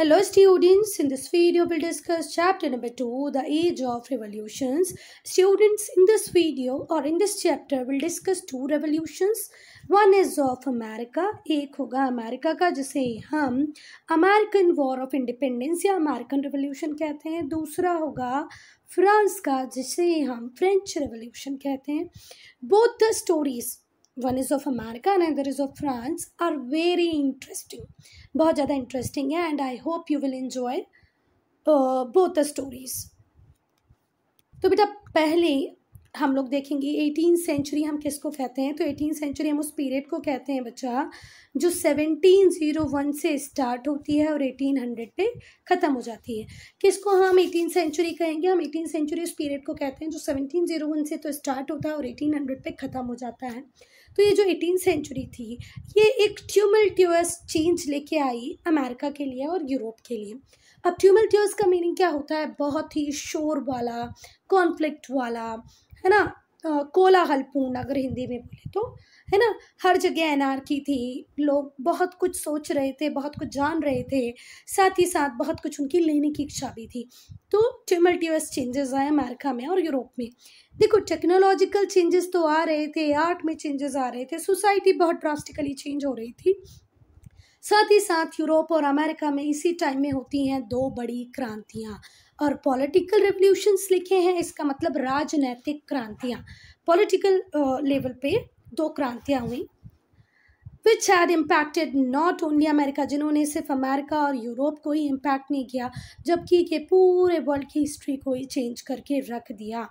Hello students, in this video we'll discuss chapter number 2, The Age of Revolutions. Students, in this video or in this chapter we'll discuss two revolutions. One is of America, एक होगा America का जिसे हम American war of independence या American revolution कहते हैं दूसरा होगा फ्रांस का जिसे हम फ्रेंच रेवोल्यूशन कहते हैं both the stories one is of america and another is of france are very interesting बहुत ज़्यादा इंटरेस्टिंग है and I hope you will enjoy both the stories तो बेटा पहले हम लोग देखेंगे एटीन सेंचुरी हम किसको कहते हैं तो एटीन सेंचुरी हम उस पीरियड को कहते हैं बच्चा जो सेवनटीन ज़ीरो वन से स्टार्ट होती है और एटीन हंड्रेड पे ख़त्म हो जाती है किसको हम एटीन सेंचुरी कहेंगे हम एटीन सेंचुरी उस पीरियड को कहते हैं जो सेवनटीन ज़ीरो वन से तो स्टार्ट होता है और एटीन हंड्रेड पे ख़त्म हो जाता है तो ये जो एटीन सेंचुरी थी ये एक ट्यूअर्स चेंज लेके आई अमेरिका के लिए और यूरोप के लिए अब ट्यूर्स का मीनिंग क्या होता है बहुत ही शोर वाला कॉन्फ्लिक्ट वाला है ना पूर्ण अगर हिंदी में बोले तो है ना हर जगह की थी लोग बहुत कुछ सोच रहे थे बहुत कुछ जान रहे थे साथ ही साथ बहुत कुछ उनकी लेने की इच्छा भी थी तो टिमल्टीवस चेंजेस आए अमेरिका में और यूरोप में देखो टेक्नोलॉजिकल चेंजेस तो आ रहे थे आर्ट में चेंजेस आ रहे थे सोसाइटी बहुत ड्रास्टिकली चेंज हो रही थी साथ ही साथ यूरोप और अमेरिका में इसी टाइम में होती हैं दो बड़ी क्रांतियाँ और पॉलिटिकल रेवोल्यूशंस लिखे हैं इसका मतलब राजनैतिक क्रांतियाँ पॉलिटिकल लेवल पे दो क्रांतियाँ हुई which had impacted not only America जिन्होंने सिर्फ अमेरिका और यूरोप को ही इम्पैक्ट नहीं किया जबकि ये पूरे वर्ल्ड की हिस्ट्री को ही चेंज करके रख दिया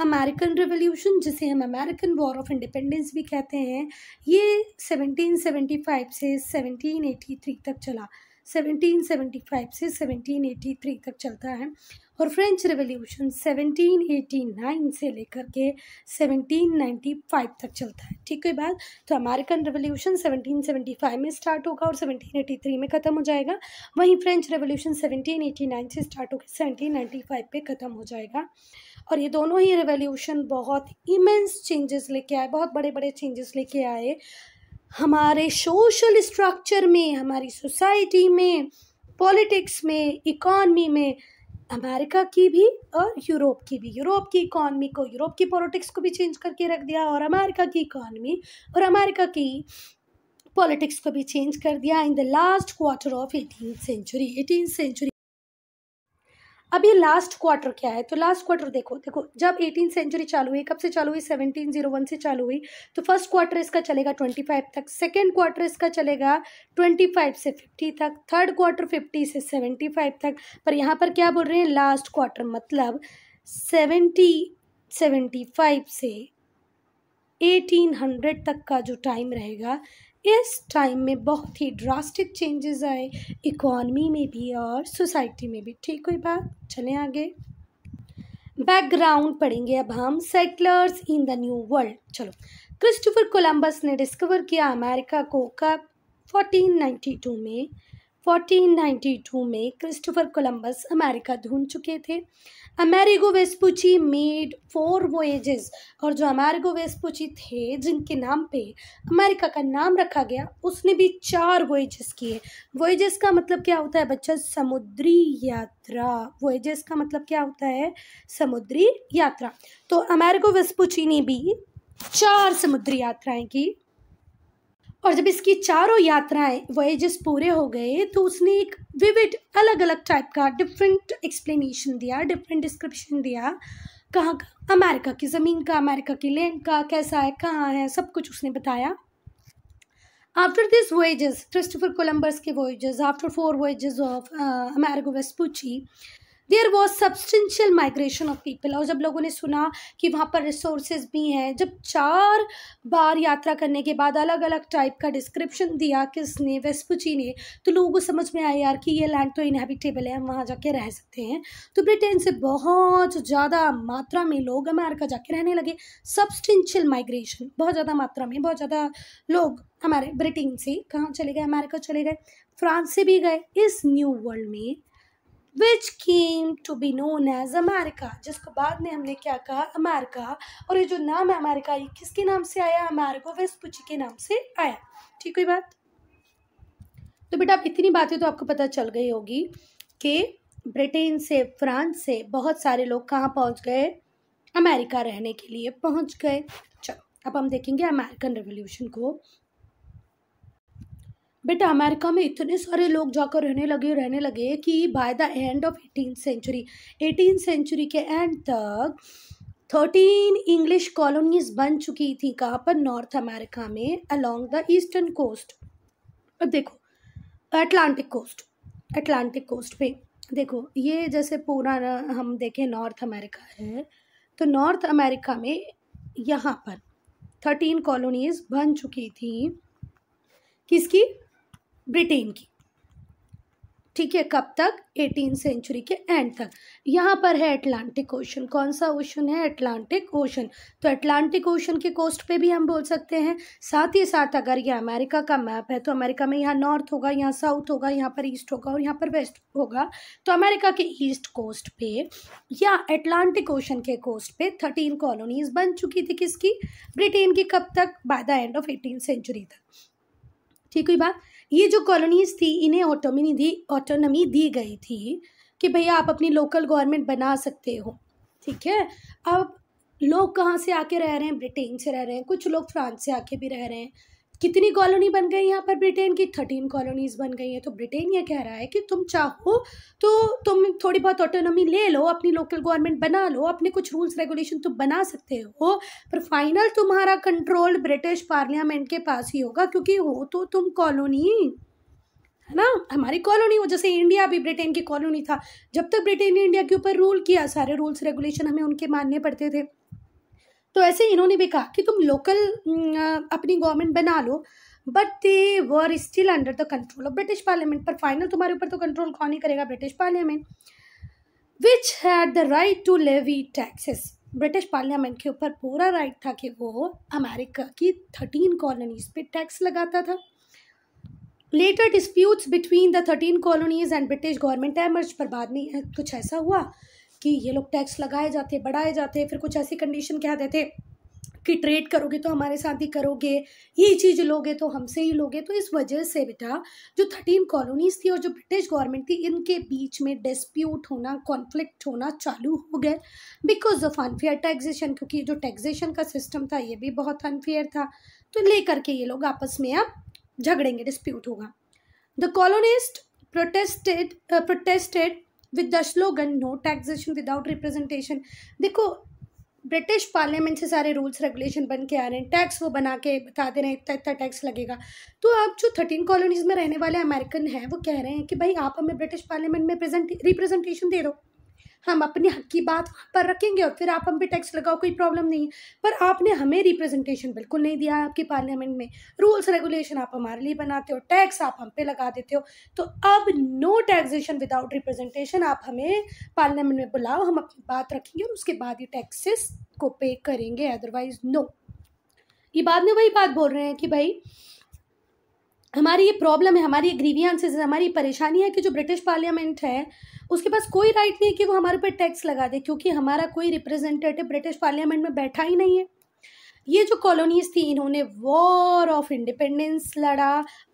अमेरिकन रेवोल्यूशन जिसे हम अमेरिकन वॉर ऑफ इंडिपेंडेंस भी कहते हैं ये 1775 से 1783 तक चला 1775 से 1783 तक चलता है और फ्रेंच रेवोल्यूशन 1789 से लेकर के 1795 तक चलता है ठीक है बात तो अमेरिकन रेवोल्यूशन 1775 में स्टार्ट होगा और 1783 में ख़त्म हो जाएगा वहीं फ्रेंच रेवोल्यूशन 1789 से स्टार्ट होकर 1795 पे ख़त्म हो जाएगा और ये दोनों ही रेवोल्यूशन बहुत इमेंस चेंजेस लेके आए बहुत बड़े बड़े चेंजेस लेके आए हमारे सोशल स्ट्रक्चर में हमारी सोसाइटी में पॉलिटिक्स में इकॉनमी में अमेरिका की भी और यूरोप की भी यूरोप की इकॉनमी को यूरोप की पॉलिटिक्स को भी चेंज करके रख दिया और अमेरिका की इकॉनमी और अमेरिका की पॉलिटिक्स को भी चेंज कर दिया in the last quarter of eighteen century eighteen century अब ये लास्ट क्वार्टर क्या है तो लास्ट क्वार्टर देखो देखो जब एटीन सेंचुरी चालू हुई कब से चालू हुई सेवनटीन जीरो वन से चालू हुई तो फर्स्ट क्वार्टर इसका चलेगा ट्वेंटी फाइव तक सेकेंड क्वार्टर इसका चलेगा ट्वेंटी फाइव से फिफ्टी तक थर्ड क्वार्टर फिफ्टी से सेवेंटी फाइव तक पर यहाँ पर क्या बोल रहे हैं लास्ट क्वार्टर मतलब सेवेंटी सेवेंटी फाइव से एटीन हंड्रेड तक का जो टाइम रहेगा इस टाइम में बहुत ही ड्रास्टिक चेंजेस आए इकॉनमी में भी और सोसाइटी में भी ठीक हुई बात चलें आगे बैकग्राउंड पढ़ेंगे अब हम settlers in the new world चलो क्रिस्टोफर कोलंबस ने डिस्कवर किया अमेरिका को कब 1492 में 1492 में क्रिस्टोफर कोलंबस अमेरिका ढूंढ चुके थे Amerigo Vespucci made four voyages और जो अमेरिगो वेस्पुची थे जिनके नाम पे अमेरिका का नाम रखा गया उसने भी चार वोएजेस किए वोएजेस का मतलब क्या होता है बच्चा समुद्री यात्रा वोएजेस का मतलब क्या होता है समुद्री यात्रा तो अमेरिगो वेस्पुची ने भी चार समुद्री यात्राएं की और जब इसकी चारों यात्राएं वॉयजेस पूरे हो गए तो उसने एक विविड अलग अलग टाइप का डिफरेंट एक्सप्लेनेशन दिया डिफरेंट डिस्क्रिप्शन दिया कहाँ का अमेरिका की ज़मीन का अमेरिका की लैंड का कैसा है कहाँ है सब कुछ उसने बताया after this voyages Christopher Columbus के voyages after four voyages of Amerigo Vespucci there was substantial migration of people और जब लोगों ने सुना कि वहाँ पर रिसोर्सेज भी हैं जब चार बार यात्रा करने के बाद अलग अलग टाइप का डिस्क्रिप्शन दिया किसने वेस्पुची ने तो लोगों को समझ में आया यार कि ये लैंड तो इनहेबिटेबल है हम वहाँ जाके रह सकते हैं तो ब्रिटेन से बहुत ज़्यादा मात्रा में लोग अमेरिका जाके रहने लगे सब्सटेंशियल माइग्रेशन बहुत ज़्यादा मात्रा में बहुत ज़्यादा लोग हमारे ब्रिटेन से कहाँ चले गए अमेरिका चले गए फ्रांस से भी गए इस न्यू वर्ल्ड में which came to be known as America जिसको बाद में हमने क्या कहा अमेरिका और ये जो नाम है अमेरिका ये किसके नाम से आया अमेरिको वेस्पुची के नाम से आया ठीक हुई बात तो बेटा आप इतनी बातें तो आपको पता चल गई होगी कि ब्रिटेन से फ्रांस से बहुत सारे लोग कहाँ पहुँच गए अमेरिका रहने के लिए पहुँच गए चलो अब हम देखेंगे अमेरिकन रेवोल्यूशन को बेटा अमेरिका में इतने सारे लोग जाकर रहने लगे रहने लगे कि by the end of eighteen century eighteen century के एंड तक थर्टीन इंग्लिश कॉलोनीज बन चुकी थी कहाँ पर नॉर्थ अमेरिका में अलोंग द ईस्टर्न कोस्ट अब देखो अटलांटिक कोस्ट अटलांटिक कोस्ट पे देखो ये जैसे पूरा हम देखें नॉर्थ अमेरिका है तो नॉर्थ अमेरिका में यहाँ पर थर्टीन कॉलोनीज बन चुकी थी किसकी ब्रिटेन की ठीक है कब तक एटीन सेंचुरी के एंड तक यहाँ पर है अटलांटिक ओशन कौन सा ओशन है अटलांटिक ओशन तो अटलांटिक ओशन के कोस्ट पे भी हम बोल सकते हैं साथ ही साथ अगर ये अमेरिका का मैप है तो अमेरिका में यहाँ नॉर्थ होगा यहाँ साउथ होगा यहाँ पर ईस्ट होगा और यहाँ पर वेस्ट होगा तो अमेरिका के ईस्ट कोस्ट पे या अटलांटिक ओशन के कोस्ट पे थर्टीन कॉलोनीज बन चुकी थी किसकी ब्रिटेन की कब तक by the end of eighteen century तक ठीक हुई बात ये जो कॉलोनीज थी इन्हें ऑटोमी दी ऑटोनमी दी गई थी कि भैया आप अपनी लोकल गवर्नमेंट बना सकते हो ठीक है अब लोग कहाँ से आके रह रहे हैं ब्रिटेन से रह रहे हैं कुछ लोग फ्रांस से आके भी रह रहे हैं कितनी कॉलोनी बन गई यहाँ पर ब्रिटेन की थर्टीन कॉलोनीज़ बन गई हैं तो ब्रिटेन ये कह रहा है कि तुम चाहो तो तुम थोड़ी बहुत ऑटोनॉमी ले लो अपनी लोकल गवर्नमेंट बना लो अपने कुछ रूल्स रेगुलेशन तुम बना सकते हो पर फाइनल तुम्हारा कंट्रोल ब्रिटिश पार्लियामेंट के पास ही होगा क्योंकि हो तो तुम कॉलोनी है ना हमारी कॉलोनी हो जैसे इंडिया भी ब्रिटेन की कॉलोनी था जब तक ब्रिटेन ने इंडिया के ऊपर रूल किया सारे रूल्स रेगुलेशन हमें उनके मानने पड़ते थे तो ऐसे इन्होंने भी कहा कि तुम लोकल अपनी गवर्नमेंट बना लो but they were still under the control of British parliament पर फाइनल तुम्हारे ऊपर तो कंट्रोल कौन ही करेगा British parliament which had the right to levy taxes British parliament के ऊपर पूरा राइट था कि वो अमेरिका की थर्टीन कॉलोनीज पे टैक्स लगाता था later disputes between the thirteen colonies and British government emerge पर बाद में कुछ ऐसा हुआ कि ये लोग टैक्स लगाए जाते बढ़ाए जाते फिर कुछ ऐसी कंडीशन क्या देते कि ट्रेड करोगे तो हमारे साथ ही करोगे ये चीज़ लोगे तो हमसे ही लोगे तो इस वजह से बेटा जो थर्टीन कॉलोनीज थी और जो ब्रिटिश गवर्नमेंट थी इनके बीच में डिस्प्यूट होना कॉन्फ्लिक्ट होना चालू हो गए बिकॉज ऑफ अनफेयर टैक्सेशन क्योंकि जो टैक्सेशन का सिस्टम था ये भी बहुत अनफेयर था तो ले करके ये लोग आपस में अब झगड़ेंगे डिस्प्यूट होगा the colonist protested protested with the slogan no taxation without representation देखो ब्रिटिश पार्लियामेंट से सारे रूल्स रेगुलेशन बन के आ रहे हैं टैक्स वो बना के बता दे रहे हैं इतना इतना टैक्स लगेगा तो अब जो थर्टीन कॉलोनीज में रहने वाले अमेरिकन हैं वो कह रहे हैं कि भाई आप हमें ब्रिटिश पार्लियामेंट में प्रेजेंट रिप्रेजेंटेशन दे दो हम अपने हक की बात वहाँ पर रखेंगे और फिर आप हम पे टैक्स लगाओ कोई प्रॉब्लम नहीं है पर आपने हमें रिप्रेजेंटेशन बिल्कुल नहीं दिया है आपके पार्लियामेंट में रूल्स रेगुलेशन आप हमारे लिए बनाते हो टैक्स आप हम पे लगा देते हो तो अब नो टैक्सेशन विदाउट रिप्रेजेंटेशन आप हमें पार्लियामेंट में बुलाओ हम अपनी बात रखेंगे और उसके बाद ये टैक्सेस को पे करेंगे अदरवाइज नो ये बाद में वही बात बोल रहे हैं कि भाई हमारी ये प्रॉब्लम है हमारी ये है हमारी परेशानी है कि जो ब्रिटिश पार्लियामेंट है उसके पास कोई राइट नहीं है कि वो हमारे पर टैक्स लगा दे क्योंकि हमारा कोई रिप्रेजेंटेटिव ब्रिटिश पार्लियामेंट में बैठा ही नहीं है ये जो कॉलोनीज थी इन्होंने वॉर ऑफ इंडिपेंडेंस लड़ा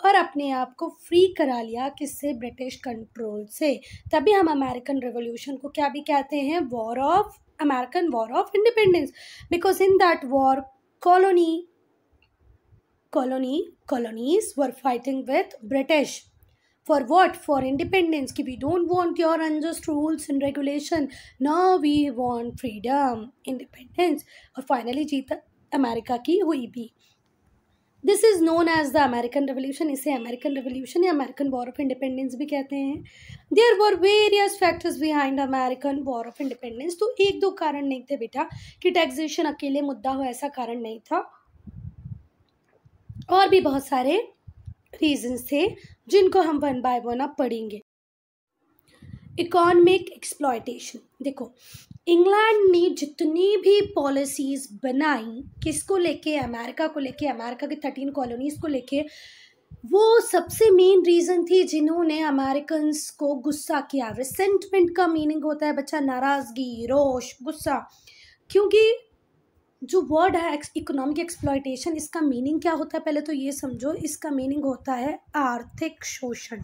और अपने आप को फ्री करा लिया किससे ब्रिटिश कंट्रोल से तभी हम अमेरिकन रेवोल्यूशन को क्या भी कहते हैं war of American war of independence because in that war colony colony colonies were fighting with british for what for independence ki we don't want your unjust rules and regulation now we want freedom independence aur finally जीता America की हुई भी this is known as the American revolution इसे American revolution या American war of independence भी कहते हैं there were various factors behind american war of independence to ek do karan nahi the beta ki taxation akele mudda ho aisa karan nahi tha और भी बहुत सारे reasons थे जिनको हम वन बाय वन अब पढ़ेंगे इकोनॉमिक एक्सप्लॉयटेशन देखो इंग्लैंड ने जितनी भी पॉलिसीज़ बनाई किसको लेके अमेरिका को लेके अमेरिका के थर्टीन कॉलोनीज़ को लेके वो सबसे मेन रीज़न थी जिन्होंने अमेरिकन को गुस्सा किया रिसेंटमेंट का मीनिंग होता है बच्चा नाराज़गी रोश गुस्सा क्योंकि जो वर्ड है इकोनॉमिक एक्सप्लॉयटेशन इसका मीनिंग क्या होता है पहले तो ये समझो इसका मीनिंग होता है आर्थिक शोषण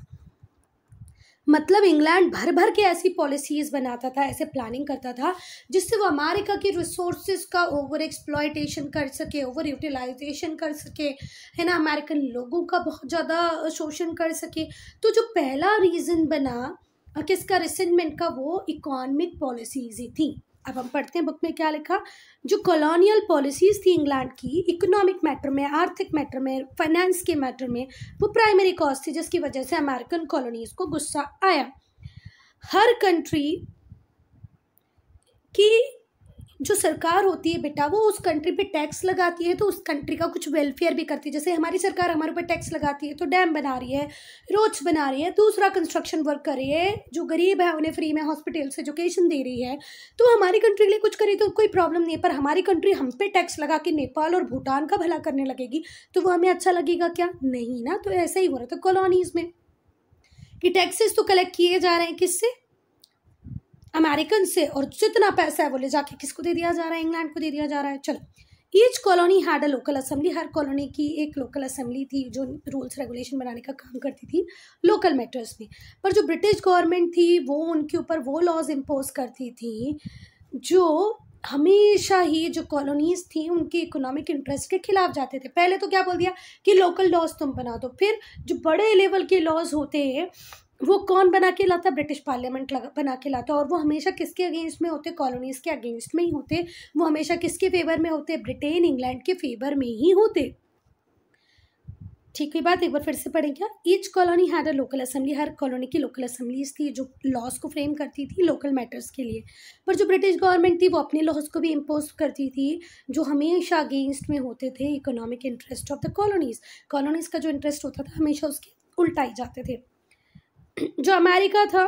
मतलब इंग्लैंड भर भर के ऐसी पॉलिसीज़ बनाता था ऐसे प्लानिंग करता था जिससे वो अमेरिका की रिसोर्सेज का ओवर एक्सप्लॉयटेशन कर सके ओवर यूटिलाइजेशन कर सके है ना अमेरिकन लोगों का बहुत ज़्यादा शोषण कर सके तो जो पहला रीज़न बना किसका रिसेंटमेंट का वो इकोनॉमिक पॉलिसीज़ ही थी अब हम पढ़ते हैं बुक में क्या लिखा जो कॉलोनियल पॉलिसीज़ थी इंग्लैंड की इकोनॉमिक मैटर में आर्थिक मैटर में फाइनेंस के मैटर में वो प्राइमरी कॉज थी जिसकी वजह से अमेरिकन कॉलोनीज़ को गुस्सा आया हर कंट्री की जो सरकार होती है बेटा वो उस कंट्री पे टैक्स लगाती है तो उस कंट्री का कुछ वेलफेयर भी करती है जैसे हमारी सरकार हमारे ऊपर टैक्स लगाती है तो डैम बना रही है रोड्स बना रही है दूसरा कंस्ट्रक्शन वर्क कर रही है जो गरीब है उन्हें फ्री में हॉस्पिटल्स एजुकेशन दे रही है तो हमारी कंट्री के लिए कुछ करे तो कोई प्रॉब्लम नहीं है पर हमारी कंट्री हम पे टैक्स लगा के नेपाल और भूटान का भला करने लगेगी तो वो हमें अच्छा लगेगा क्या नहीं ना तो ऐसा ही हो रहा था कॉलोनीज़ तो में कि टैक्सेस तो कलेक्ट किए जा रहे हैं किससे अमेरिकन से और जितना पैसा है वो ले जाके किसको दे दिया जा रहा है इंग्लैंड को दे दिया जा रहा है चलो each colony had a local assembly हर कॉलोनी की एक लोकल असेंबली थी जो रूल्स रेगुलेशन बनाने का काम करती थी लोकल मैटर्स में पर जो ब्रिटिश गवर्नमेंट थी वो उनके ऊपर वो लॉज इम्पोज करती थी जो हमेशा ही जो कॉलोनीज थी उनके इकोनॉमिक इंटरेस्ट के खिलाफ जाते थे पहले तो क्या बोल दिया कि लोकल लॉज तुम बना दो फिर जो बड़े लेवल के लॉज होते हैं वो कौन बना के लाता ब्रिटिश पार्लियामेंट बना के लाता और वो हमेशा किसके अगेंस्ट में होते कॉलोनीज़ के अगेंस्ट में ही होते वो हमेशा किसके फेवर में होते ब्रिटेन इंग्लैंड के फेवर में ही होते ठीक है बात एक बार फिर से क्या each colony had a local assembly हर कॉलोनी की लोकल असेंबलीज थी जो लॉज को फ्रेम करती थी लोकल मैटर्स के लिए पर जो ब्रिटिश गवर्नमेंट थी वो अपने लॉज को भी इम्पोज करती थी जो हमेशा अगेंस्ट में होते थे economic interest of the colonies colonies का जो इंटरेस्ट होता था हमेशा उसके उल्टाई जाते थे जो अमेरिका था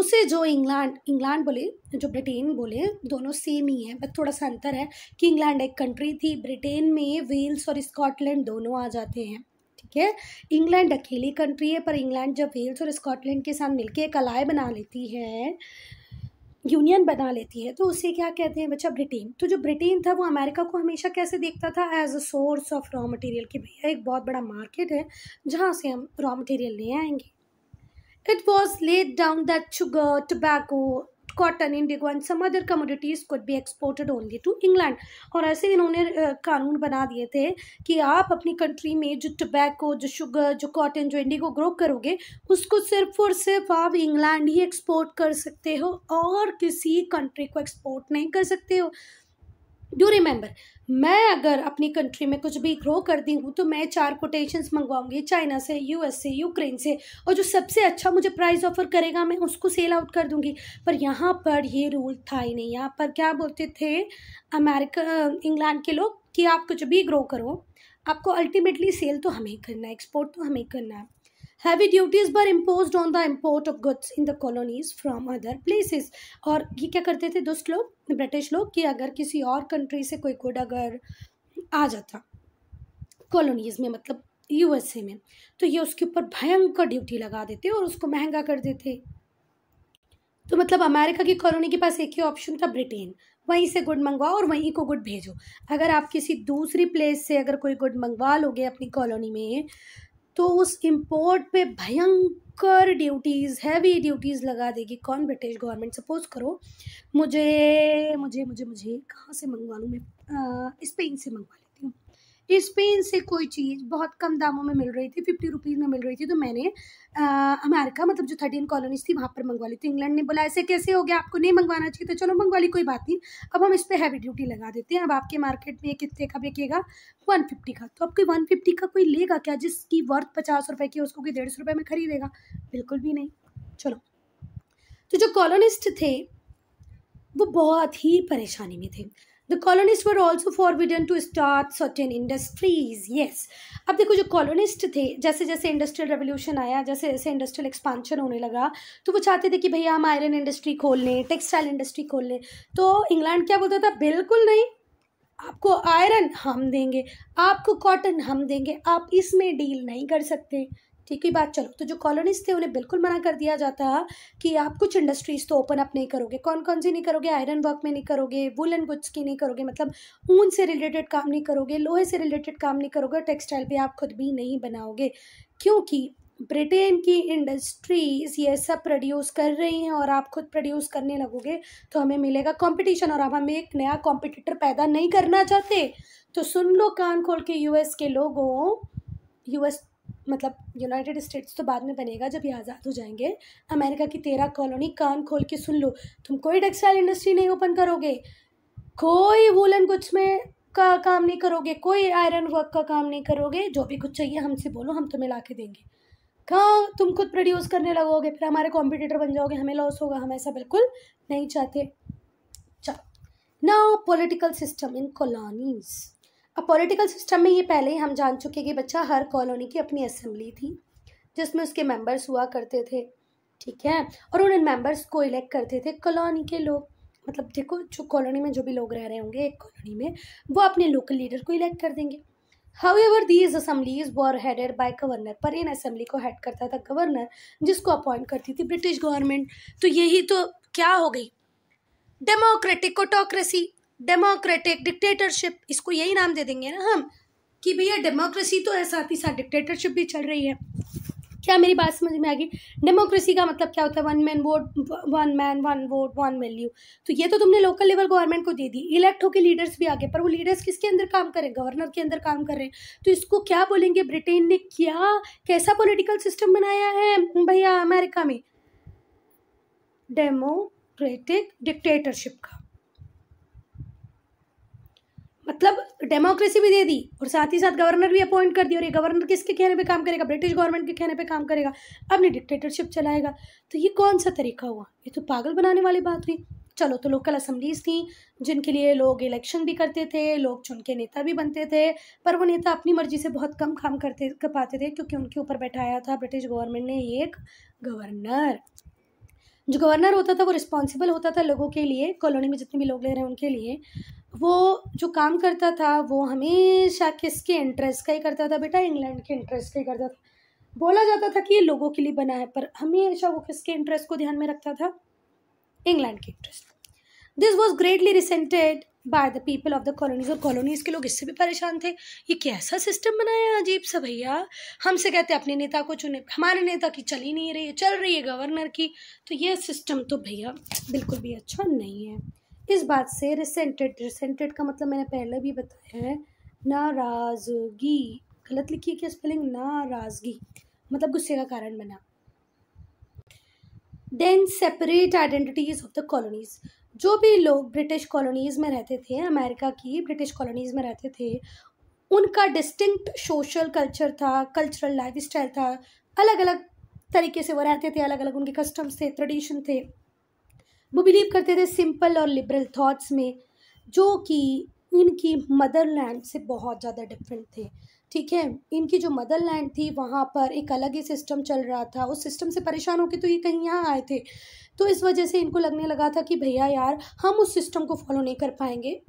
उसे जो इंग्लैंड इंग्लैंड बोले जो ब्रिटेन बोले दोनों सेम ही हैं बट थोड़ा सा अंतर है कि इंग्लैंड एक कंट्री थी ब्रिटेन में वेल्स और स्कॉटलैंड दोनों आ जाते हैं ठीक है इंग्लैंड अकेली कंट्री है पर इंग्लैंड जब वेल्स और स्कॉटलैंड के साथ मिलकर एक अलाय बना लेती है यूनियन बना लेती है तो उसे क्या कहते हैं बच्चा ब्रिटेन तो जो ब्रिटेन था वो अमेरिका को हमेशा कैसे देखता था as a source of raw material कि भैया एक बहुत बड़ा मार्केट है जहाँ से हम रॉ मटेरियल ले आएंगे It was laid down that sugar, tobacco, cotton indigo and some other commodities could be exported only to England और ऐसे इन्होंने कानून बना दिए थे कि आप अपनी कंट्री में जो टबैको जो शुगर जो कॉटन जो इंडिगो ग्रो करोगे उसको सिर्फ और सिर्फ आप इंग्लैंड ही एक्सपोर्ट कर सकते हो और किसी कंट्री को एक्सपोर्ट नहीं कर सकते हो डू रिमेंबर मैं अगर अपनी कंट्री में कुछ भी ग्रो कर दी हूँ तो मैं चार कोटेशंस मंगवाऊंगी चाइना से यूएस से यूक्रेन से और जो सबसे अच्छा मुझे प्राइस ऑफर करेगा मैं उसको सेल आउट कर दूंगी पर यहाँ पर ये रूल था ही नहीं यहाँ पर क्या बोलते थे अमेरिका इंग्लैंड के लोग कि आप कुछ भी ग्रो करो आपको अल्टीमेटली सेल तो हमें करना है एक्सपोर्ट तो हमें करना है heavy duties were impose on the import of goods in the colonies from other places और ये क्या करते थे दोस्त लोग ब्रिटिश लोग कि अगर किसी और कंट्री से कोई गुड अगर आ जाता कॉलोनीज़ में मतलब यूएसए में तो ये उसके ऊपर भयंकर ड्यूटी लगा देते और उसको महंगा कर देते तो मतलब अमेरिका की कॉलोनी के पास एक ही ऑप्शन था ब्रिटेन वहीं से गुड मंगवाओ और वहीं को गुड भेजो अगर आप किसी दूसरी प्लेस से अगर कोई गुड मंगवा लोगे अपनी कॉलोनी में तो उस इम्पोर्ट पे भयंकर ड्यूटीज़ हैवी ड्यूटीज़ लगा देगी कौन ब्रिटिश गवर्नमेंट सपोज़ करो मुझे मुझे मुझे मुझे कहाँ से मंगवा लूँ मैं स्पेन से मंगवा स्पेन से कोई चीज़ बहुत कम दामों में मिल रही थी फिफ्टी रुपीज़ में मिल रही थी तो मैंने अमेरिका मतलब जो थर्टीन कॉलोनीज थी वहाँ पर मंगवा ली थी इंग्लैंड ने बोला ऐसे कैसे हो गया आपको नहीं मंगवाना चाहिए तो चलो मंगवा ली कोई बात नहीं अब हम इस पर हैवी ड्यूटी लगा देते हैं अब आपके मार्केट में कितने का बिकेगा वन फिफ्टी का तो कोई वन फिफ्टी का कोई लेगा क्या जिसकी वर्थ पचास रुपये की उसको कोई डेढ़ सौ रुपये में खरीदेगा बिल्कुल भी नहीं चलो तो जो कॉलोनिस्ट थे वो बहुत ही परेशानी में थे the colonist were also forbidden to start certain industries yes अब देखो जो कॉलोनिस्ट थे जैसे जैसे इंडस्ट्रियल रेवोल्यूशन आया जैसे जैसे इंडस्ट्रियल एक्सपांशन होने लगा तो वो चाहते थे कि भैया हम आयरन इंडस्ट्री खोल लें टेक्सटाइल इंडस्ट्री खोल लें तो इंग्लैंड क्या बोलता था बिल्कुल नहीं आपको आयरन हम देंगे आपको कॉटन हम देंगे आप इसमें डील नहीं कर सकते ठीक है बात चलो तो जो कॉलोनीज थे उन्हें बिल्कुल मना कर दिया जाता है कि आप कुछ इंडस्ट्रीज़ तो ओपन अप नहीं करोगे कौन कौन सी नहीं करोगे आयरन वर्क में नहीं करोगे वुल एंड गुड्स की नहीं करोगे मतलब ऊन से रिलेटेड काम नहीं करोगे लोहे से रिलेटेड काम नहीं करोगे टेक्सटाइल भी आप खुद भी नहीं बनाओगे क्योंकि ब्रिटेन की इंडस्ट्रीज़ ये सब प्रोड्यूस कर रही हैं और आप खुद प्रोड्यूस करने लगोगे तो हमें मिलेगा कंपटीशन और अब हमें एक नया कॉम्पिटिटर पैदा नहीं करना चाहते तो सुन लो कान खोल के यूएस के लोगों यूएस मतलब यूनाइटेड स्टेट्स तो बाद में बनेगा जब ये आज़ाद हो जाएंगे अमेरिका की तेरह कॉलोनी कान खोल के सुन लो तुम कोई टेक्सटाइल इंडस्ट्री नहीं ओपन करोगे कोई वूलन कुछ में का काम नहीं करोगे कोई आयरन वर्क का काम नहीं करोगे जो भी कुछ चाहिए हमसे बोलो हम तुम्हें ला के देंगे कहाँ तुम खुद प्रोड्यूस करने लगोगे फिर हमारे कॉम्पिटिटर बन जाओगे हमें लॉस होगा हम ऐसा बिल्कुल नहीं चाहते चलो ना पॉलिटिकल सिस्टम इन कॉलोनीज़ अब पॉलिटिकल सिस्टम में ये पहले ही हम जान चुके कि बच्चा हर कॉलोनी की अपनी असेंबली थी जिसमें उसके मेंबर्स हुआ करते थे ठीक है और उन मेंबर्स को इलेक्ट करते थे कॉलोनी के लोग मतलब देखो जो कॉलोनी में जो भी लोग रह रहे होंगे एक कॉलोनी में वो अपने लोकल लीडर को इलेक्ट कर देंगे however these assemblies were headed by governor पर इन असम्बली को हेड करता था गवर्नर जिसको अपॉइंट करती थी ब्रिटिश गवर्नमेंट तो यही तो क्या हो गई डेमोक्रेटिक ऑटोक्रेसी डेमोक्रेटिक डिक्टेटरशिप इसको यही नाम दे देंगे ना हम कि भैया डेमोक्रेसी तो है साथ ही साथ डिक्टेटरशिप भी चल रही है क्या मेरी बात समझ में आ गई डेमोक्रेसी का मतलब क्या होता है one man vote one man one vote one value तो ये तो तुमने लोकल लेवल गवर्नमेंट को दे दी इलेक्ट होकर लीडर्स भी आ गए पर वो लीडर्स किसके अंदर काम कर रहे हैं गवर्नर के अंदर काम कर रहे हैं तो इसको क्या बोलेंगे ब्रिटेन ने क्या कैसा पोलिटिकल सिस्टम बनाया है भैया अमेरिका में डेमोक्रेटिक डिक्टेटरशिप का मतलब डेमोक्रेसी भी दे दी और साथ ही साथ गवर्नर भी अपॉइंट कर दिया और ये गवर्नर किसके कहने पे काम करेगा ब्रिटिश गवर्नमेंट के कहने पे काम करेगा अपनी डिक्टेटरशिप चलाएगा तो ये कौन सा तरीका हुआ ये तो पागल बनाने वाली बात हुई चलो तो लोकल असम्बलीज थी जिनके लिए लोग इलेक्शन भी करते थे लोग चुन के नेता भी बनते थे पर वो नेता अपनी मर्जी से बहुत कम काम करते कर पाते थे क्योंकि उनके ऊपर बैठाया था ब्रिटिश गवर्नमेंट ने एक गवर्नर जो गवर्नर होता था वो रिस्पॉन्सिबल होता था लोगों के लिए कॉलोनी में जितने भी लोग ले रहे हैं उनके लिए वो जो काम करता था वो हमेशा किसके इंटरेस्ट का ही करता था बेटा इंग्लैंड के इंटरेस्ट का ही करता था बोला जाता था कि ये लोगों के लिए बना है पर हमेशा वो किसके इंटरेस्ट को ध्यान में रखता था इंग्लैंड के interest this was greatly resented by the people of the colonies और कॉलोनीज के लोग इससे भी परेशान थे ये कैसा सिस्टम बनाया अजीब सा भैया हमसे कहते अपने नेता को चुने हमारे नेता की चली नहीं रही है चल रही है गवर्नर की तो ये सिस्टम तो भैया बिल्कुल भी अच्छा नहीं है इस बात से रिसेंटेड रिसेंटेड का मतलब मैंने पहले भी बताया है नाराज़गी गलत लिखी है क्या स्पेलिंग नाराज़गी मतलब गुस्से का कारण बना then separate identities of the colonies जो भी लोग ब्रिटिश कॉलोनीज़ में रहते थे अमेरिका की ब्रिटिश कॉलोनीज़ में रहते थे उनका डिस्टिंक्ट सोशल कल्चर था कल्चरल लाइफ स्टाइल था अलग अलग तरीके से वो रहते थे अलग अलग उनके कस्टम्स थे ट्रेडिशन थे वो बिलीव करते थे सिंपल और लिबरल थाट्स में जो कि इनकी मदरलैंड से बहुत ज़्यादा डिफरेंट थे ठीक है इनकी जो मदर लैंड थी वहाँ पर एक अलग ही सिस्टम चल रहा था उस सिस्टम से परेशान होकर तो ये कहीं यहाँ आए थे तो इस वजह से इनको लगने लगा था कि भैया यार हम उस सिस्टम को फॉलो नहीं कर पाएंगे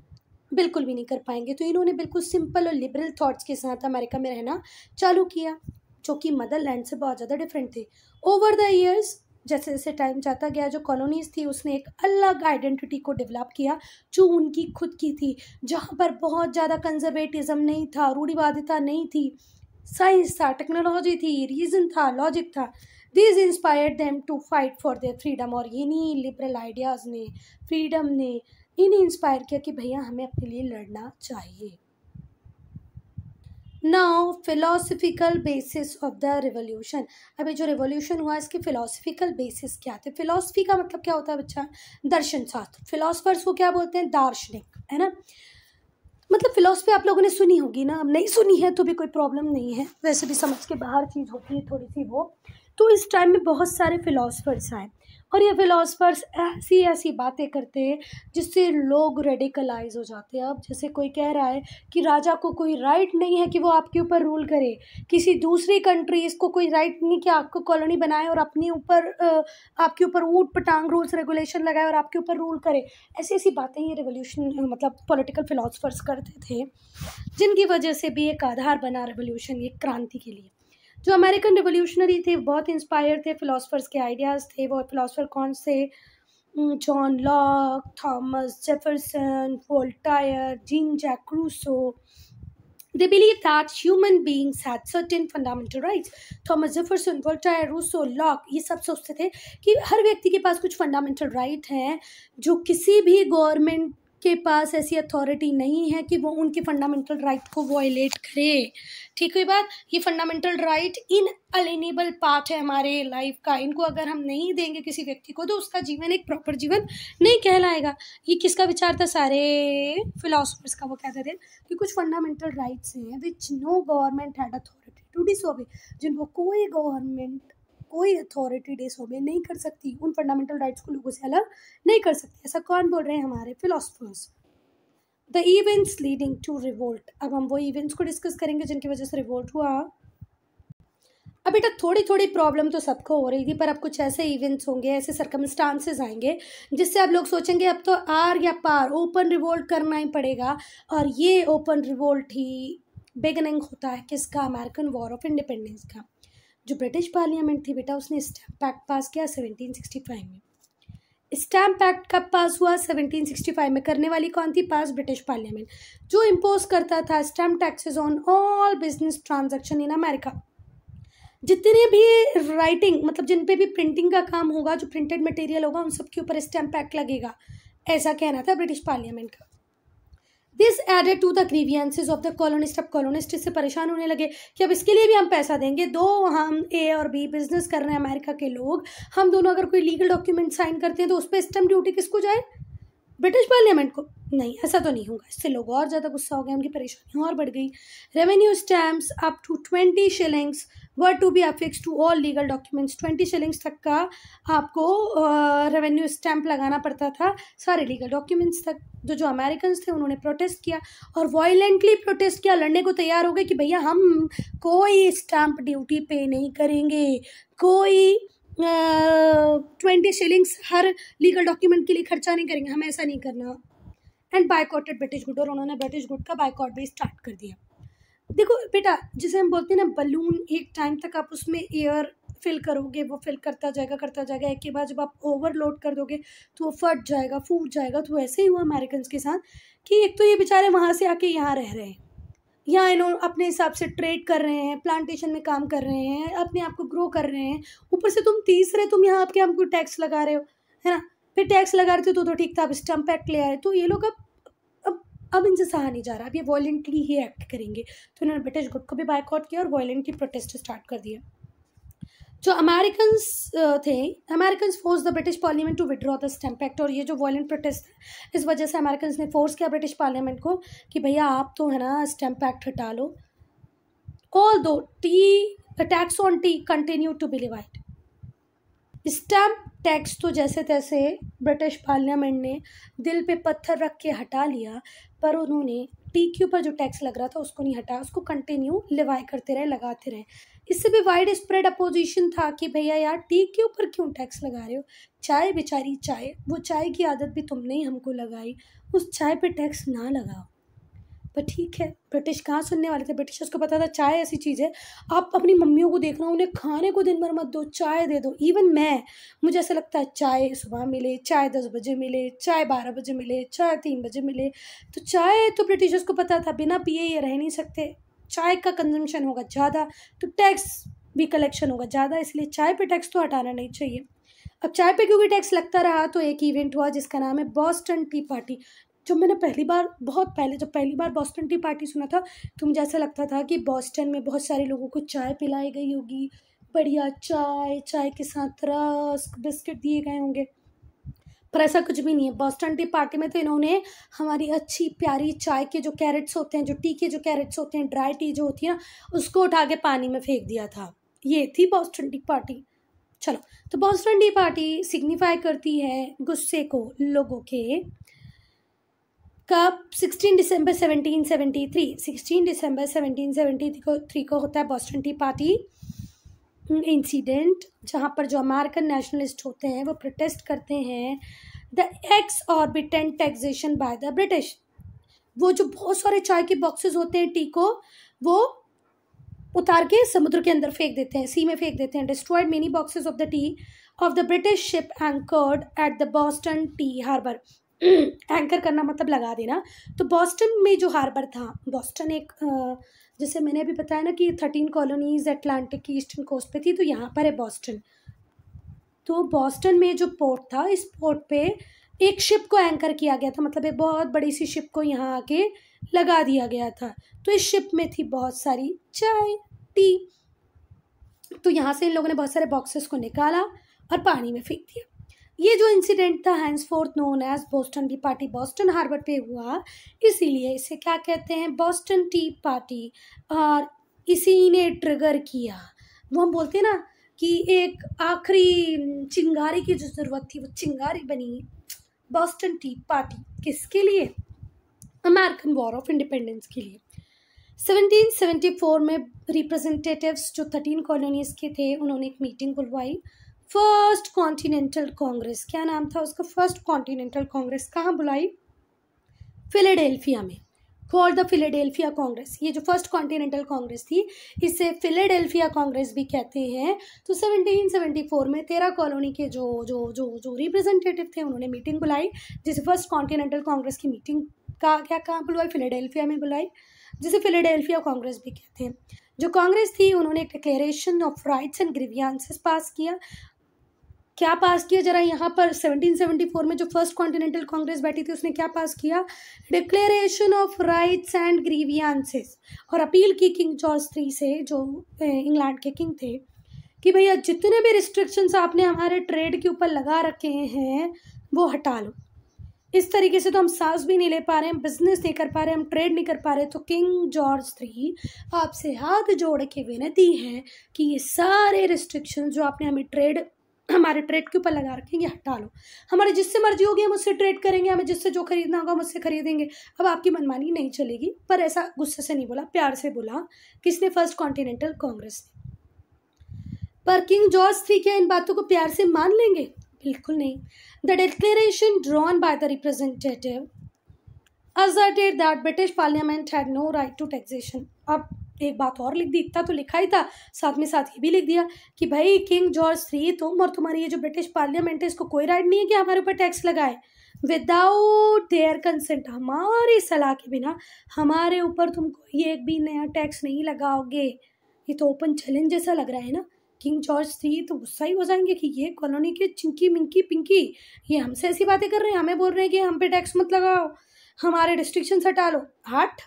बिल्कुल भी नहीं कर पाएंगे तो इन्होंने बिल्कुल सिंपल और लिबरल थाट्स के साथ अमेरिका में रहना चालू किया जो कि मदर लैंड से बहुत ज़्यादा डिफरेंट थे ओवर द ईयर्स जैसे जैसे टाइम जाता गया जो कॉलोनीज़ थी उसने एक अलग आइडेंटिटी को डेवलप किया जो उनकी खुद की थी जहाँ पर बहुत ज़्यादा कंजर्वेटिज़म नहीं था रूढ़ीवादिता नहीं थी साइंस था टेक्नोलॉजी थी रीज़न था लॉजिक था this inspired them to fight for their freedom और इन्हीं लिबरल आइडियाज़ ने फ्रीडम ने इन्हें इंस्पायर किया कि भैया हमें अपने लिए लड़ना चाहिए now philosophical basis of the revolution अभी जो रिवोल्यूशन हुआ इसके फिलोसफिकल बेसिस क्या थे फिलोसफी का मतलब क्या होता है बच्चा दर्शन शास्त्र फिलोसफर्स को क्या बोलते हैं दार्शनिक है ना मतलब फिलोसफी आप लोगों ने सुनी होगी ना अब नहीं सुनी है तो भी कोई प्रॉब्लम नहीं है वैसे भी समझ के बाहर चीज़ होती है थोड़ी सी वो तो इस टाइम में बहुत सारे फिलोसफर्स आए और ये फिलोसफर्स ऐसी ऐसी बातें करते हैं जिससे लोग रेडिकलाइज हो जाते हैं अब जैसे कोई कह रहा है कि राजा को कोई राइट नहीं है कि वो आपके ऊपर रूल करे किसी दूसरी कंट्रीज़ को कोई राइट नहीं कि आपको कॉलोनी बनाए और अपने ऊपर आपके ऊपर ऊट पटांग रूल्स रेगुलेशन लगाए और आपके ऊपर रूल करे ऐसी ऐसी बातें ये रेवोल्यूशन मतलब पोलिटिकल फ़िलासफ़र्स करते थे जिनकी वजह से भी एक आधार बना रेवोल्यूशन एक क्रांति के लिए जो अमेरिकन रिवोल्यूशनरी थे बहुत इंस्पायर थे फ़िलासफ़र्स के आइडियाज़ थे वो फ़िलासफ़र कौन से John Locke Thomas Jefferson Voltaire Jean Jacques Rousseau they believe that human beings had had fundamental rights Thomas Jefferson Voltaire Rousseau Locke ये सब सोचते थे कि हर व्यक्ति के पास कुछ फंडामेंटल राइट right हैं जो किसी भी गवर्नमेंट के पास ऐसी अथॉरिटी नहीं है कि वो उनके फंडामेंटल राइट को वॉयलेट करे ठीक हुई बात ये fundamental right inalienable part है हमारे लाइफ का इनको अगर हम नहीं देंगे किसी व्यक्ति को तो उसका जीवन एक प्रॉपर जीवन नहीं कहलाएगा ये किसका विचार था सारे फिलोसफर्स का वो कहते थे कि कुछ फंडामेंटल राइट्स हैं which no government had authority to डिस जिनको कोई गवर्नमेंट कोई अथॉरिटी डिसोबे में नहीं कर सकती उन फंडामेंटल राइट्स को लोगों से अलग नहीं कर सकती ऐसा कौन बोल रहे हैं हमारे philosophers the events leading to revolt अब हम वो इवेंट्स को डिस्कस करेंगे जिनकी वजह से रिवोल्ट हुआ अब बेटा थोड़ी थोड़ी प्रॉब्लम तो सबको हो रही थी पर अब कुछ ऐसे इवेंट्स होंगे ऐसे सर्कमस्टांसेस आएंगे जिससे अब लोग सोचेंगे अब तो आर या पार ओपन रिवोल्ट करना ही पड़ेगा और ये ओपन रिवोल्ट ही बिगनिंग होता है किसका अमेरिकन वॉर ऑफ इंडिपेंडेंस का जो ब्रिटिश पार्लियामेंट थी बेटा उसने स्टैम्प एक्ट पास किया सिक्सटी फाइव में स्टैम्प एक्ट कब पास हुआ सेवनटीन सिक्सटी फाइव में करने वाली कौन थी पास ब्रिटिश पार्लियामेंट जो इम्पोज करता था stamp taxes on all business transaction in America जितने भी राइटिंग मतलब जिन पे भी प्रिंटिंग का काम होगा जो प्रिंटेड मटेरियल होगा उन सब के ऊपर स्टैम्प एक्ट लगेगा ऐसा कहना था ब्रिटिश पार्लियामेंट का this added to the grievances of the colonist अब कॉलोनिस्ट इससे परेशान होने लगे कि अब इसके लिए भी हम पैसा देंगे दो हम ए और बी बिजनेस कर रहे हैं अमेरिका के लोग हम दोनों अगर कोई लीगल डॉक्यूमेंट साइन करते हैं तो उस पर स्टम्प ड्यूटी किसको जाए ब्रिटिश पार्लियामेंट को नहीं ऐसा तो नहीं होगा इससे लोग और ज़्यादा गुस्सा हो गए उनकी परेशानियाँ और बढ़ गई revenue stamps up to twenty shillings were to be affix to all legal documents twenty shillings तक का आपको रेवेन्यू स्टैंप लगाना पड़ता था सारे लीगल डॉक्यूमेंट्स तक जो जो अमेरिकन थे उन्होंने प्रोटेस्ट किया और वॉयलेंटली प्रोटेस्ट किया लड़ने को तैयार हो गए कि भैया हम कोई स्टैंप ड्यूटी पे नहीं करेंगे कोई ट्वेंटी शिलिंग्स हर लीगल डॉक्यूमेंट के लिए खर्चा नहीं करेंगे हमें ऐसा नहीं करना एंड बायकॉटेड ब्रिटिश गुड और उन्होंने ब्रिटिश गुड का बायकॉट भी स्टार्ट कर दिया देखो बेटा जिसे हम बोलते हैं ना बलून एक टाइम तक आप उसमें एयर फिल करोगे वो फिल करता जाएगा करता जाएगा एक के बाद जब आप ओवरलोड कर दोगे तो वो फट जाएगा फूट जाएगा तो ऐसे ही हुआ अमेरिकन के साथ कि एक तो ये बेचारे वहाँ से आके यहाँ रह रहे हैं यहाँ इन्हों अपने हिसाब से ट्रेड कर रहे हैं प्लांटेशन में काम कर रहे हैं अपने आप को ग्रो कर रहे हैं ऊपर से तुम तीसरे तुम यहाँ आपके हमको टैक्स लगा रहे हो है ना फिर टैक्स लगा रहे थे तो तो ठीक था आप स्टम्प एक्ट ले आए तो ये लोग अब अब इनसे सहा नहीं जा रहा अब ये वॉयेंटली ही एक्ट करेंगे तो इन्होंने ब्रिटिश गुड को भी बाइकआउट किया और वॉयेंटली प्रोटेस्ट स्टार्ट कर दिया जो अमेरिकन थे American force the British parliament to withdraw the stamp act और ये जो वॉयेंट प्रोटेस्ट था इस वजह से अमेरिकन ने फोर्स किया ब्रिटिश पार्लियामेंट को कि भैया आप तो है ना स्टैम्प एक्ट हटा लो although tea tax on tea continue to be levied stamp tax तो जैसे तैसे ब्रिटिश पार्लियामेंट ने दिल पे पत्थर रख के हटा लिया पर उन्होंने टी के ऊपर जो टैक्स लग रहा था उसको नहीं हटाया उसको कंटिन्यू लिवाए करते रहे लगाते रहे इससे भी वाइड स्प्रेड अपोजिशन था कि भैया यार टी के ऊपर क्यों टैक्स लगा रहे हो चाय बेचारी चाय वो चाय की आदत भी तुमने ही हमको लगाई उस चाय पर टैक्स ना लगाओ पर ठीक है ब्रिटिश कहाँ सुनने वाले थे ब्रिटिशर्स को पता था चाय ऐसी चीज़ है आप अपनी मम्मियों को देखना उन्हें खाने को दिन भर मत दो चाय दे दो इवन मैं मुझे ऐसा लगता है चाय सुबह मिले चाय दस बजे मिले चाय बारह बजे मिले चाय तीन बजे मिले तो चाय तो ब्रिटिशर्स को पता था बिना पिए ये रह नहीं सकते चाय का कंजम्पशन होगा ज़्यादा तो टैक्स भी कलेक्शन होगा ज़्यादा इसलिए चाय पे टैक्स तो हटाना नहीं चाहिए अब चाय पे क्योंकि टैक्स लगता रहा तो एक इवेंट हुआ जिसका नाम है बॉस्टन टी पार्टी जब मैंने पहली बार बहुत पहले जब पहली बार बॉस्टन टी पार्टी सुना था तो मुझे ऐसा लगता था कि बॉस्टन में बहुत सारे लोगों को चाय पिलाई गई होगी बढ़िया चाय चाय के साथ रस बिस्किट दिए गए होंगे पर ऐसा कुछ भी नहीं है बॉस्टन टी पार्टी में तो इन्होंने हमारी अच्छी प्यारी चाय के जो कैरेट्स होते हैं जो टी के जो कैरेट्स होते हैं ड्राई टी जो होती है ना उसको उठा के पानी में फेंक दिया था ये थी बॉस्टन टी पार्टी चलो तो बॉस्टन टी पार्टी सिग्निफाई करती है गुस्से को लोगों के कब 16 दिसंबर 1773 16 दिसंबर 1773 को थ्री को होता है बॉस्टन टी पार्टी इंसिडेंट जहाँ पर जो अमेरिकन नेशनलिस्ट होते हैं वो प्रोटेस्ट करते हैं the exorbitant taxation by the British वो जो बहुत सारे चाय के बॉक्सेस होते हैं टी को वो उतार के समुद्र के अंदर फेंक देते हैं सी में फेंक देते हैं destroyed many boxes of the tea of the British ship anchored at the Boston tea harbour anchor करना मतलब लगा देना तो बॉस्टन में जो हार्बर था बॉस्टन एक जैसे मैंने अभी बताया ना कि थर्टीन कॉलोनीज अटलांटिक की ईस्टर्न कोस्ट पे थी तो यहाँ पर है बॉस्टन तो बॉस्टन में जो पोर्ट था इस पोर्ट पे एक शिप को एंकर किया गया था मतलब एक बहुत बड़ी सी शिप को यहाँ आके लगा दिया गया था तो इस शिप में थी बहुत सारी चाय टी तो यहाँ से इन लोगों ने बहुत सारे बॉक्सेस को निकाला और पानी में फेंक दिया ये जो इंसिडेंट था henceforth known as Boston tea party Boston harbour पे हुआ इसीलिए इसे क्या कहते हैं बोस्टन टी पार्टी और इसी ने ट्रिगर किया वो हम बोलते हैं ना कि एक आखिरी चिंगारी की जो ज़रूरत थी वो चिंगारी बनी बोस्टन टी पार्टी किसके लिए अमेरिकन वॉर ऑफ इंडिपेंडेंस के लिए 1774 में रिप्रेजेंटेटिव्स जो थर्टीन कॉलोनीज़ के थे उन्होंने एक मीटिंग बुलवाई फर्स्ट कॉन्टिनेंटल कांग्रेस क्या नाम था उसका फर्स्ट कॉन्टिनेंटल कांग्रेस कहाँ बुलाई फिलेडेल्फिया में फॉर द फिलेडेल्फिया कांग्रेस ये जो फर्स्ट कॉन्टिनेंटल कांग्रेस थी इसे फिलेडेल्फिया कांग्रेस भी कहते हैं तो 1774 में तेरह कॉलोनी के जो जो जो जो रिप्रेजेंटेटिव थे उन्होंने मीटिंग बुलाई जिसे फर्स्ट कॉन्टिनेंटल कांग्रेस की मीटिंग का क्या कहाँ बुलवाई फिलेडेल्फिया में बुलाई जिसे फिलेडेल्फिया कांग्रेस भी कहते हैं जो कांग्रेस थी उन्होंने एक declaration of rights and grievances pass किया क्या पास किया जरा यहाँ पर 1774 में जो फर्स्ट कॉन्टिनेंटल कांग्रेस बैठी थी उसने क्या पास किया declaration of rights and grievances और अपील की किंग जॉर्ज थ्री से जो इंग्लैंड के किंग थे कि भैया जितने भी रिस्ट्रिक्शंस आपने हमारे ट्रेड के ऊपर लगा रखे हैं वो हटा लो इस तरीके से तो हम सांस भी नहीं ले पा रहे हम बिजनेस नहीं कर पा रहे हम ट्रेड नहीं कर पा रहे तो किंग जॉर्ज थ्री आपसे हाथ जोड़ के विनती है कि ये सारे रिस्ट्रिक्शन जो आपने हमें ट्रेड हमारे ट्रेड के ऊपर लगा रखेंगे हटा लो हमारे जिससे मर्जी होगी हम उससे ट्रेड करेंगे हमें जिससे जो खरीदना होगा हम उससे खरीदेंगे अब आपकी मनमानी नहीं चलेगी पर ऐसा गुस्से से नहीं बोला प्यार से बोला किसने फर्स्ट कॉन्टिनेंटल कांग्रेस ने पर किंग जॉर्ज थी क्या इन बातों को प्यार से मान लेंगे बिल्कुल नहीं the declaration drawn by the representative stated that British parliament had no right to taxation अब एक बात और लिख दी इतना तो लिखा ही था साथ में साथ ये भी लिख दिया कि भाई किंग जॉर्ज थ्री तुम और तुम्हारी ये जो ब्रिटिश पार्लियामेंट है इसको कोई राइट नहीं है कि हमारे ऊपर टैक्स लगाए विदाउट देयर कंसेंट हमारी सलाह के बिना हमारे ऊपर तुम कोई एक भी नया टैक्स नहीं लगाओगे ये तो ओपन चैलेंज जैसा लग रहा है ना किंग जॉर्ज थ्री तो गुस्सा ही हो जाएंगे कि ये कॉलोनी के चिंकी मिंकी पिंकी ये हमसे ऐसी बातें कर रहे हैं हमें बोल रहे हैं कि हम पे टैक्स मत लगाओ हमारे रिस्ट्रिक्शन हटा लो आठ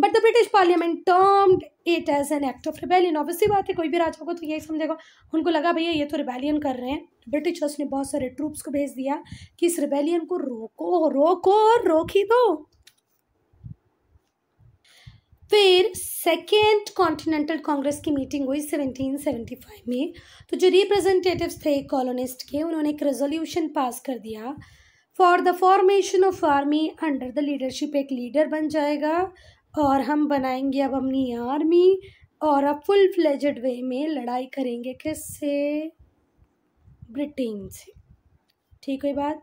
but the British parliament termed it as an act of rebellion obviously बात है कोई भी राजा को तो यही समझेगा उनको लगा भैया ये तो रिबेलियन कर रहे हैं ब्रिटिशर्स ने बहुत सारे ट्रूप्स को भेज दिया कि इस रिबेलियन को रोको रोको और रोक ही दो फिर सेकेंड कॉन्टिनेंटल कांग्रेस की मीटिंग हुई 1775 में तो जो रिप्रेजेंटेटिव्स थे कॉलोनिस्ट के उन्होंने एक रेजोल्यूशन पास कर दिया for the formation of army under the leadership एक लीडर बन जाएगा और हम बनाएंगे अब अपनी आर्मी और अब फुल फ्लेजड वे में लड़ाई करेंगे किससे ब्रिटेन से ठीक है बात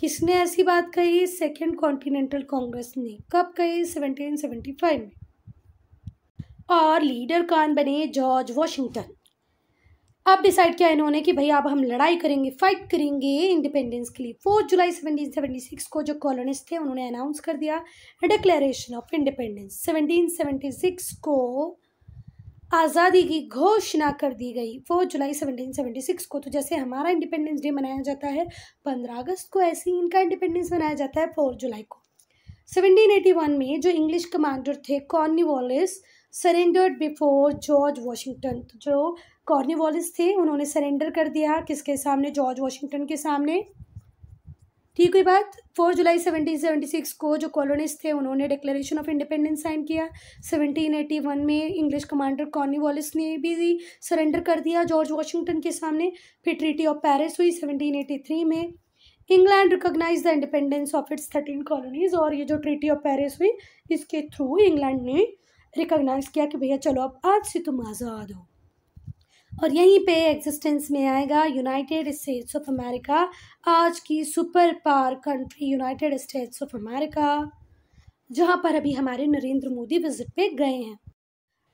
किसने ऐसी बात कही सेकेंड कॉन्टिनेंटल कांग्रेस ने कब कही सेवेंटी फाइव में और लीडर कौन बने जॉर्ज वॉशिंगटन अब डिसाइड किया इन्होंने कि भाई अब हम लड़ाई करेंगे फाइट करेंगे इंडिपेंडेंस के लिए fourth July seventeen seventy six को जो कॉलोनिस्ट थे उन्होंने अनाउंस कर दिया declaration of independence seventeen seventy six को आज़ादी की घोषणा कर दी गई फोर्थ जुलाई 1776 को तो जैसे हमारा इंडिपेंडेंस डे मनाया जाता है पंद्रह अगस्त को ऐसे ही इनका इंडिपेंडेंस मनाया जाता है फोर्थ जुलाई को सेवनटीन एटी वन में जो इंग्लिश कमांडर थे Cornwallis surrendered before George Washington तो जो कॉर्नीवालिस थे उन्होंने सरेंडर कर दिया किसके सामने जॉर्ज वॉशिंगटन के सामने ठीक हुई बात फोर जुलाई 1776 को जो कॉलोनिस्ट थे उन्होंने डिक्लेरेशन ऑफ इंडिपेंडेंस साइन किया 1781 में इंग्लिश कमांडर कॉर्नीवालिस ने भी सरेंडर कर दिया जॉर्ज वाशिंगटन के सामने फिर ट्रीटी ऑफ पेरिस हुई 1783 में England recognise the independence of its thirteen colonies और ये जो ट्रीटी ऑफ पेरिस हुई इसके थ्रू इंग्लैंड ने रिकोगनाइज़ किया कि भैया चलो अब आज से तुम आज़ाद हो और यहीं पे एग्जिस्टेंस में आएगा यूनाइटेड स्टेट्स ऑफ अमेरिका आज की super power country United States of America जहाँ पर अभी हमारे नरेंद्र मोदी विजिट पे गए हैं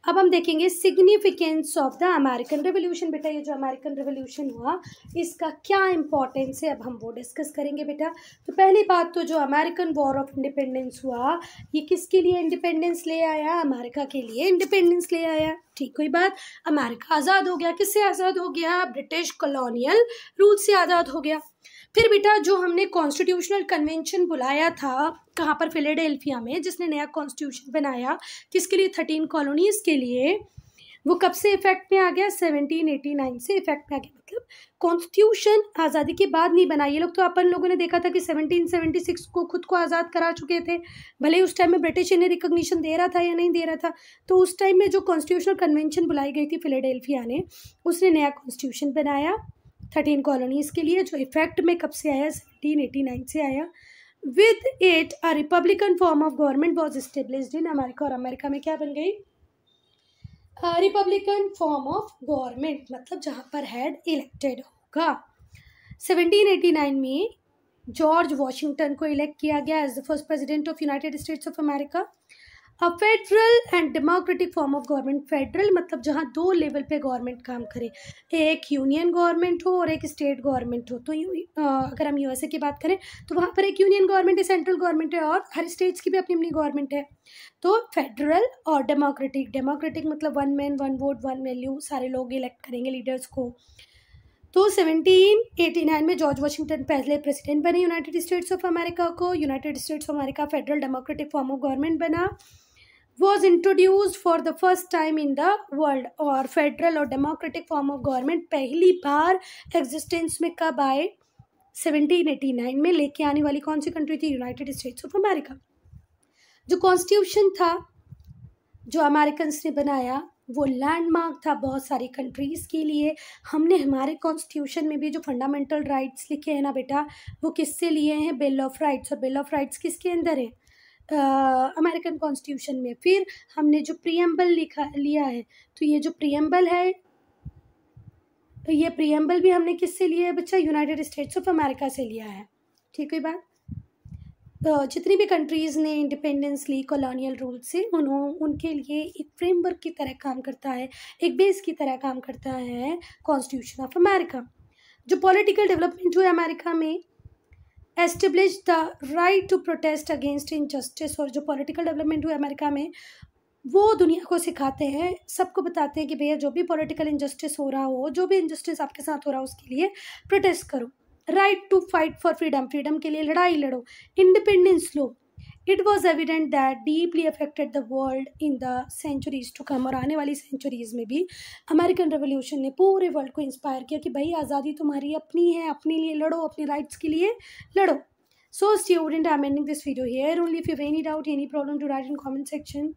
अब हम देखेंगे significance of the American revolution बेटा ये जो अमेरिकन रेवोल्यूशन हुआ इसका क्या इंपॉर्टेंस है अब हम वो डिस्कस करेंगे बेटा तो पहली बात तो जो अमेरिकन वॉर ऑफ इंडिपेंडेंस हुआ ये किसके लिए इंडिपेंडेंस ले आया अमेरिका के लिए इंडिपेंडेंस ले आया ठीक कोई बात अमेरिका आज़ाद हो गया किससे आज़ाद हो गया ब्रिटिश कॉलोनियल रूल से आज़ाद हो गया फिर बेटा जो हमने कॉन्स्टिट्यूशनल कन्वेंशन बुलाया था कहाँ पर फिलेडेल्फिया में जिसने नया कॉन्स्टिट्यूशन बनाया किसके लिए थर्टीन कॉलोनीज़ के लिए वो कब से इफेक्ट में आ गया सेवनटीन एटी नाइन से इफेक्ट में आ गया मतलब कॉन्स्टिट्यूशन आज़ादी के बाद नहीं बना ये लोग तो अपन लोगों ने देखा था कि सेवनटीन सिक्स को खुद को आज़ाद करा चुके थे भले उस टाइम में ब्रिटिश इन्हें रिकोगनीशन दे रहा था या नहीं दे रहा था तो उस टाइम में जो कॉन्स्टिट्यूशनल कन्वेंशन बुलाई गई थी फिलेडेल्फिया ने उसने नया कॉन्स्टिट्यूशन बनाया थर्टीन कॉलोनीज के लिए जो इफेक्ट में कब से आया सेवनटीन एटी नाइन से आया with it a republican form of government was established in America और अमेरिका में क्या बन गई रिपब्लिकन फॉर्म ऑफ गवर्नमेंट मतलब जहाँ पर हैड इलेक्टेड होगा सेवनटीन एटी नाइन में जॉर्ज वॉशिंगटन को इलेक्ट किया गया as the first president of United States of America अब federal and democratic form of government federal मतलब जहाँ दो लेवल पे गवर्नमेंट काम करे एक यूनियन गवर्नमेंट हो और एक स्टेट गवर्नमेंट हो तो अगर हम यूएसए की बात करें तो वहाँ पर एक यूनियन गवर्नमेंट है सेंट्रल गवर्नमेंट है और हर स्टेट्स की भी अपनी अपनी गवर्नमेंट है तो फेडरल और डेमोक्रेटिक डेमोक्रेटिक मतलब one man one vote one value सारे लोग इलेक्ट करेंगे लीडर्स को तो 1789 में जॉर्ज वाशिंगटन पहले प्रेसिडेंट बने यूनाइटेड स्टेट्स ऑफ अमेरिका को United States of America federal democratic form of government बना was introduced for the first time in the world और federal और democratic form of government पहली बार existence में कब आए 1789 में लेके आने वाली कौन सी कंट्री थी यूनाइटेड स्टेट्स ऑफ अमेरिका जो कॉन्स्टिट्यूशन था जो अमेरिकन ने बनाया वो लैंडमार्क था बहुत सारी कंट्रीज़ के लिए हमने हमारे कॉन्स्टिट्यूशन में भी जो फंडामेंटल राइट्स लिखे हैं ना बेटा वो किससे लिए हैं बिल ऑफ राइट्स और बिल ऑफ राइट्स किसके अंदर है अमेरिकन कॉन्स्टिट्यूशन में फिर हमने जो प्रियम्बल लिखा लिया है तो ये जो प्रियम्बल है ये प्रियम्बल भी हमने किससे लिया है बच्चा यूनाइटेड स्टेट्स ऑफ अमेरिका से लिया है ठीक है बात जितनी भी कंट्रीज़ ने इंडिपेंडेंस ली कॉलोनियल रूल से उन्हों उनके लिए एक फ्रेमवर्क की तरह काम करता है एक बेस की तरह काम करता है कॉन्स्टिट्यूशन ऑफ अमेरिका जो पॉलिटिकल डेवलपमेंट हुआ अमेरिका में establish the right to protest against injustice और जो पॉलिटिकल डेवलपमेंट हुए अमेरिका में वो दुनिया को सिखाते हैं सबको बताते हैं कि भैया जो भी पॉलिटिकल इनजस्टिस हो रहा हो जो भी इनजस्टिस आपके साथ हो रहा हो उसके लिए प्रोटेस्ट करो right to fight for freedom freedom के लिए लड़ाई लड़ो इंडिपेंडेंस लो it was evident that deeply affected the world in the centuries to come और आने वाली सेंचुरीज़ में भी अमेरिकन रेवोल्यूशन ने पूरे वर्ल्ड को इंस्पायर किया कि भाई आज़ादी तुम्हारी अपनी है अपने लिए लड़ो अपने राइट्स के लिए लड़ो so students I this this video here only you have any doubt any problem to write in comment section